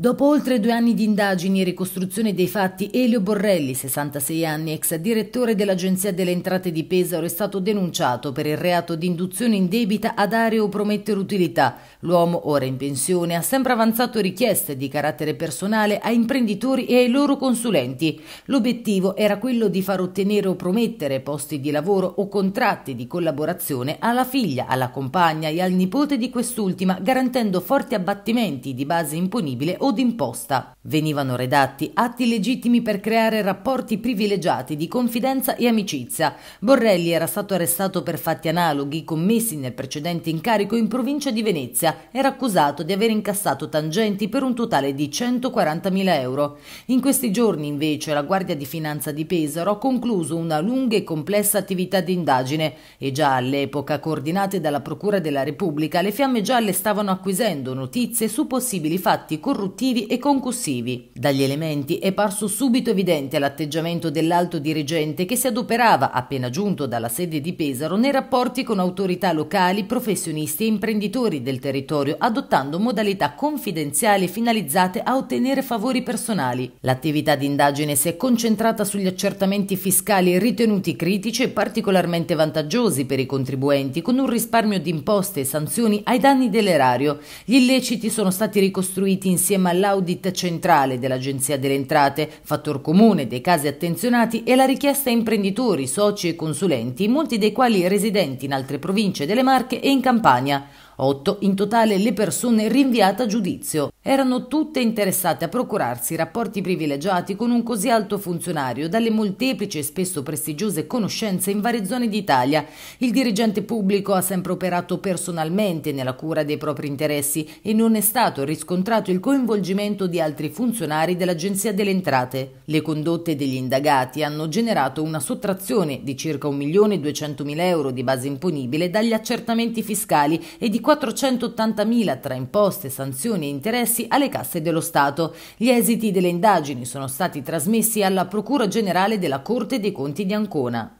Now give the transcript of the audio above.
Dopo oltre due anni di indagini e ricostruzione dei fatti, Elio Borrelli, 66 anni, ex direttore dell'Agenzia delle Entrate di Pesaro, è stato denunciato per il reato di induzione in debita a dare o promettere utilità. L'uomo, ora in pensione, ha sempre avanzato richieste di carattere personale a imprenditori e ai loro consulenti. L'obiettivo era quello di far ottenere o promettere posti di lavoro o contratti di collaborazione alla figlia, alla compagna e al nipote di quest'ultima, garantendo forti abbattimenti di base imponibile o o d'imposta. Venivano redatti atti legittimi per creare rapporti privilegiati di confidenza e amicizia. Borrelli era stato arrestato per fatti analoghi commessi nel precedente incarico in provincia di Venezia. Era accusato di aver incassato tangenti per un totale di 140.000 euro. In questi giorni, invece, la Guardia di Finanza di Pesaro ha concluso una lunga e complessa attività di indagine e già all'epoca, coordinate dalla Procura della Repubblica, le fiamme gialle stavano acquisendo notizie su possibili fatti corruttivi corruttivi e concussivi. Dagli elementi è parso subito evidente l'atteggiamento dell'alto dirigente che si adoperava, appena giunto dalla sede di Pesaro, nei rapporti con autorità locali, professionisti e imprenditori del territorio, adottando modalità confidenziali finalizzate a ottenere favori personali. L'attività di indagine si è concentrata sugli accertamenti fiscali ritenuti critici e particolarmente vantaggiosi per i contribuenti, con un risparmio di imposte e sanzioni ai danni dell'erario. Gli illeciti sono stati ricostruiti insieme prima l'audit centrale dell'Agenzia delle Entrate, fattor comune dei casi attenzionati è la richiesta a imprenditori, soci e consulenti, molti dei quali residenti in altre province delle Marche e in Campania. 8 in totale le persone rinviate a giudizio. Erano tutte interessate a procurarsi rapporti privilegiati con un così alto funzionario dalle molteplici e spesso prestigiose conoscenze in varie zone d'Italia. Il dirigente pubblico ha sempre operato personalmente nella cura dei propri interessi e non è stato riscontrato il coinvolgimento di altri funzionari dell'Agenzia delle Entrate. Le condotte degli indagati hanno generato una sottrazione di circa 1.200.000 euro di base imponibile dagli accertamenti fiscali e di 480.000 tra imposte, sanzioni e interessi alle casse dello Stato. Gli esiti delle indagini sono stati trasmessi alla Procura Generale della Corte dei Conti di Ancona.